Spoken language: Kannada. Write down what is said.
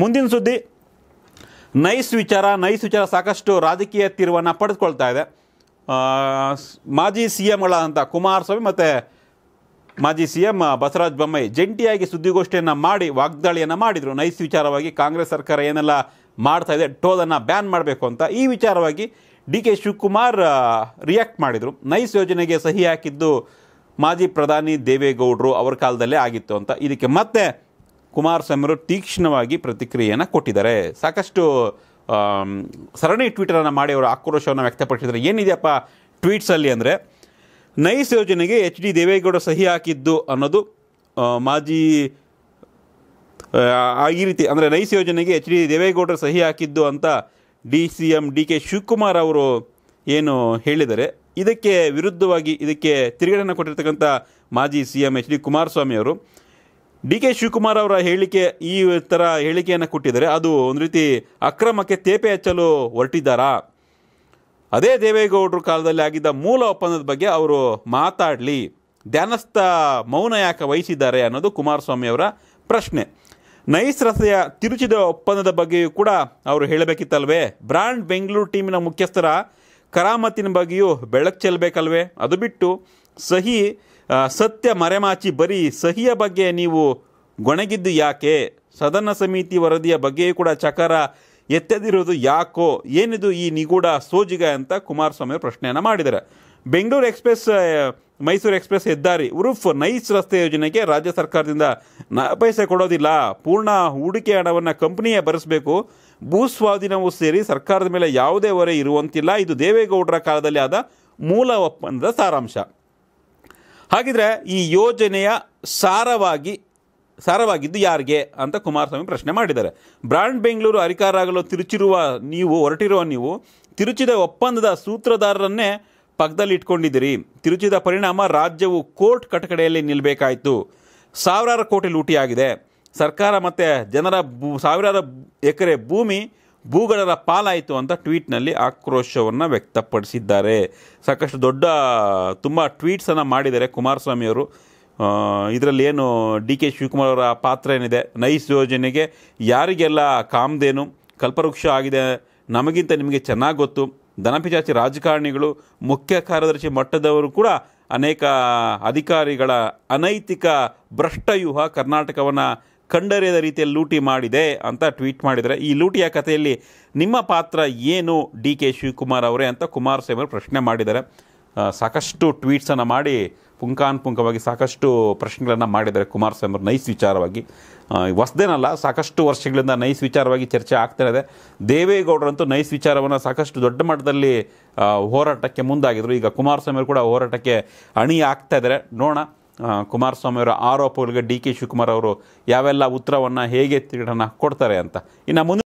ಮುಂದಿನ ಸುದ್ದಿ ನೈಸ್ ವಿಚಾರ ನೈಸ್ ವಿಚಾರ ಸಾಕಷ್ಟು ರಾಜಕೀಯ ತೀರ್ವನ್ನು ಪಡೆದುಕೊಳ್ತಾ ಇದೆ ಮಾಜಿ ಸಿ ಎಂಗಳಾದಂಥ ಕುಮಾರಸ್ವಾಮಿ ಮತ್ತು ಮಾಜಿ ಸಿ ಎಂ ಬಸವರಾಜ ಬೊಮ್ಮಾಯಿ ಜಂಟಿಯಾಗಿ ಸುದ್ದಿಗೋಷ್ಠಿಯನ್ನು ಮಾಡಿ ವಾಗ್ದಾಳಿಯನ್ನು ಮಾಡಿದರು ನೈಸ್ ವಿಚಾರವಾಗಿ ಕಾಂಗ್ರೆಸ್ ಸರ್ಕಾರ ಏನೆಲ್ಲ ಮಾಡ್ತಾ ಇದೆ ಟೋಲನ್ನು ಬ್ಯಾನ್ ಮಾಡಬೇಕು ಅಂತ ಈ ವಿಚಾರವಾಗಿ ಡಿ ಕೆ ಶಿವಕುಮಾರ್ ರಿಯಾಕ್ಟ್ ಮಾಡಿದರು ನೈಸ್ ಯೋಜನೆಗೆ ಸಹಿ ಹಾಕಿದ್ದು ಮಾಜಿ ಪ್ರಧಾನಿ ದೇವೇಗೌಡರು ಅವರ ಕಾಲದಲ್ಲೇ ಆಗಿತ್ತು ಅಂತ ಇದಕ್ಕೆ ಮತ್ತೆ ಅವರು ತೀಕ್ಷ್ಣವಾಗಿ ಪ್ರತಿಕ್ರಿಯೆಯನ್ನು ಕೊಟ್ಟಿದ್ದಾರೆ ಸಾಕಷ್ಟು ಸರಣಿ ಟ್ವೀಟರನ್ನು ಮಾಡಿ ಅವರು ಆಕ್ರೋಶವನ್ನು ವ್ಯಕ್ತಪಡಿಸಿದ್ದಾರೆ ಏನಿದೆಯಪ್ಪ ಟ್ವೀಟ್ಸಲ್ಲಿ ಅಂದರೆ ನೈಸ್ ಯೋಜನೆಗೆ ಎಚ್ ಡಿ ದೇವೇಗೌಡ ಸಹಿ ಹಾಕಿದ್ದು ಅನ್ನೋದು ಮಾಜಿ ಈ ರೀತಿ ಅಂದರೆ ನೈಸ್ ಯೋಜನೆಗೆ ಎಚ್ ಡಿ ದೇವೇಗೌಡರು ಸಹಿ ಹಾಕಿದ್ದು ಅಂತ D C M D K Shivakumar ಅವರು ಏನು ಹೇಳಿದರೆ ಇದಕ್ಕೆ ವಿರುದ್ಧವಾಗಿ ಇದಕ್ಕೆ ತಿರುಗಡೆಯನ್ನು ಕೊಟ್ಟಿರ್ತಕ್ಕಂಥ ಮಾಜಿ C M H D Kumaraswamy ಅವರು ಡಿ ಕೆ ಶಿವಕುಮಾರ್ ಅವರ ಹೇಳಿಕೆ ಈ ಥರ ಹೇಳಿಕೆಯನ್ನು ಕೊಟ್ಟಿದ್ದಾರೆ ಅದು ಒಂದು ರೀತಿ ಅಕ್ರಮಕ್ಕೆ ತೇಪೆ ಹಚ್ಚಲು ಹೊರಟಿದ್ದಾರಾ ಅದೇ ದೇವೇಗೌಡರ ಕಾಲದಲ್ಲಿ ಆಗಿದ್ದ ಮೂಲ ಒಪ್ಪಂದದ ಬಗ್ಗೆ ಅವರು ಮಾತಾಡಲಿ ಧ್ಯಾನಸ್ಥ ಮೌನ ಯಾಕೆ ವಹಿಸಿದ್ದಾರೆ ಅನ್ನೋದು ಕುಮಾರಸ್ವಾಮಿ ಅವರ ಪ್ರಶ್ನೆ ನೈಸ್ ರಸ್ತೆಯ ತಿರುಚಿದ ಒಪ್ಪಂದದ ಬಗ್ಗೆಯೂ ಕೂಡ ಅವರು ಹೇಳಬೇಕಿತ್ತಲ್ವೇ ಬ್ರಾಂಡ್ ಬೆಂಗಳೂರು ಟೀಮಿನ ಮುಖ್ಯಸ್ಥರ ಕರಾಮತಿನ ಬಗ್ಗೆಯೂ ಬೆಳಕು ಚೆಲ್ಲಬೇಕಲ್ವೇ ಅದು ಬಿಟ್ಟು ಸಹಿ ಸತ್ಯ ಮರೆಮಾಚಿ ಬರೀ ಸಹಿಯ ಬಗ್ಗೆ ನೀವು ಗೊಣಗಿದ್ದು ಯಾಕೆ ಸದನ ಸಮಿತಿ ವರದಿಯ ಬಗ್ಗೆಯೂ ಕೂಡ ಚಕರ ಎತ್ತದಿರುವುದು ಯಾಕೋ ಏನಿದು ಈ ನಿಗೂಢ ಸೋಜಿಗ ಅಂತ ಕುಮಾರಸ್ವಾಮಿ ಪ್ರಶ್ನೆಯನ್ನು ಮಾಡಿದ್ದಾರೆ ಬೆಂಗಳೂರು ಎಕ್ಸ್ಪ್ರೆಸ್ ಮೈಸೂರು ಎಕ್ಸ್ಪ್ರೆಸ್ ಹೆದ್ದಾರಿ ಉರುಫ್ ನೈಸ್ ರಸ್ತೆ ಯೋಜನೆಗೆ ರಾಜ್ಯ ಸರ್ಕಾರದಿಂದ ನ ಪೈಸೆ ಕೊಡೋದಿಲ್ಲ ಪೂರ್ಣ ಹೂಡಿಕೆ ಹಣವನ್ನು ಕಂಪನಿಯೇ ಭರಿಸಬೇಕು ಭೂಸ್ವಾಧೀನವೂ ಸೇರಿ ಸರ್ಕಾರದ ಮೇಲೆ ಯಾವುದೇ ಹೊರೆ ಇರುವಂತಿಲ್ಲ ಇದು ದೇವೇಗೌಡರ ಕಾಲದಲ್ಲಿ ಆದ ಮೂಲ ಒಪ್ಪಂದದ ಸಾರಾಂಶ ಹಾಗಿದ್ರೆ ಈ ಯೋಜನೆಯ ಸಾರವಾಗಿ ಸಾರವಾಗಿದ್ದು ಯಾರಿಗೆ ಅಂತ ಕುಮಾರಸ್ವಾಮಿ ಪ್ರಶ್ನೆ ಮಾಡಿದ್ದಾರೆ ಬ್ರಾಂಡ್ ಬೆಂಗಳೂರು ಅಧಿಕಾರಾಗಲು ತಿರುಚಿರುವ ನೀವು ಹೊರಟಿರುವ ನೀವು ತಿರುಚಿದ ಒಪ್ಪಂದದ ಸೂತ್ರಧಾರರನ್ನೇ ಪಕ್ಕದಲ್ಲಿ ಇಟ್ಕೊಂಡಿದ್ದೀರಿ ತಿರುಚಿದ ಪರಿಣಾಮ ರಾಜ್ಯವು ಕೋರ್ಟ್ ಕಟಕಡೆಯಲ್ಲಿ ನಿಲ್ಲಬೇಕಾಯಿತು ಸಾವಿರಾರು ಕೋಟಿ ಲೂಟಿಯಾಗಿದೆ ಸರ್ಕಾರ ಮತ್ತು ಜನರ ಸಾವಿರಾರು ಎಕರೆ ಭೂಮಿ ಭೂಗಡರ ಪಾಲಾಯಿತು ಅಂತ ಟ್ವೀಟ್ನಲ್ಲಿ ಆಕ್ರೋಶವನ್ನು ವ್ಯಕ್ತಪಡಿಸಿದ್ದಾರೆ ಸಾಕಷ್ಟು ದೊಡ್ಡ ತುಂಬ ಟ್ವೀಟ್ಸನ್ನು ಮಾಡಿದ್ದಾರೆ ಕುಮಾರಸ್ವಾಮಿಯವರು ಇದರಲ್ಲಿ ಏನು ಡಿ ಕೆ ಶಿವಕುಮಾರ್ ಅವರ ಪಾತ್ರ ಏನಿದೆ ನೈಸ್ ಯೋಜನೆಗೆ ಯಾರಿಗೆಲ್ಲ ಕಾಮ್ದೇನು ಕಲ್ಪವೃಕ್ಷ ಆಗಿದೆ ನಮಗಿಂತ ನಿಮಗೆ ಚೆನ್ನಾಗಿ ಗೊತ್ತು ದನಪಿಚಾಚಿ ರಾಜಕಾರಣಿಗಳು ಮುಖ್ಯ ಕಾರ್ಯದರ್ಶಿ ಮಟ್ಟದವರು ಕೂಡ ಅನೇಕ ಅಧಿಕಾರಿಗಳ ಅನೈತಿಕ ಭ್ರಷ್ಟವ್ಯೂಹ ಕರ್ನಾಟಕವನ್ನು ಕಂಡರಿಯದ ರೀತಿಯಲ್ಲಿ ಲೂಟಿ ಮಾಡಿದೆ ಅಂತ ಟ್ವೀಟ್ ಮಾಡಿದರೆ ಈ ಲೂಟಿಯ ಕಥೆಯಲ್ಲಿ ನಿಮ್ಮ ಪಾತ್ರ ಏನು ಡಿ ಕೆ ಶಿವಕುಮಾರ್ ಅವರೇ ಅಂತ ಕುಮಾರಸ್ವಾಮಿ ಅವರು ಪ್ರಶ್ನೆ ಮಾಡಿದ್ದಾರೆ ಸಾಕಷ್ಟು ಟ್ವೀಟ್ಸನ್ನು ಮಾಡಿ ಪುಂಖಾನುಪುಂಖವಾಗಿ ಸಾಕಷ್ಟು ಪ್ರಶ್ನೆಗಳನ್ನು ಮಾಡಿದ್ದಾರೆ ಕುಮಾರಸ್ವಾಮಿ ಅವರು ನೈಸ್ ವಿಚಾರವಾಗಿ ಹೊಸದೇನಲ್ಲ ಸಾಕಷ್ಟು ವರ್ಷಗಳಿಂದ ನೈಸ್ ವಿಚಾರವಾಗಿ ಚರ್ಚೆ ಆಗ್ತಾ ಇದೆ ದೇವೇಗೌಡರಂತೂ ನೈಸ್ ವಿಚಾರವನ್ನು ಸಾಕಷ್ಟು ದೊಡ್ಡ ಮಟ್ಟದಲ್ಲಿ ಹೋರಾಟಕ್ಕೆ ಮುಂದಾಗಿದ್ದರು ಈಗ ಕುಮಾರಸ್ವಾಮಿ ಕೂಡ ಹೋರಾಟಕ್ಕೆ ಅಣಿ ಆಗ್ತಾ ಇದ್ದಾರೆ ನೋಡೋಣ ಕುಮಾರಸ್ವಾಮಿಯವರ ಆರೋಪಗಳಿಗೆ ಡಿ ಕೆ ಶಿವಕುಮಾರ್ ಅವರು ಯಾವೆಲ್ಲ ಉತ್ತರವನ್ನು ಹೇಗೆ ತಿರಡನ್ನು ಕೊಡ್ತಾರೆ ಅಂತ ಇನ್ನು ಮುಂದೆ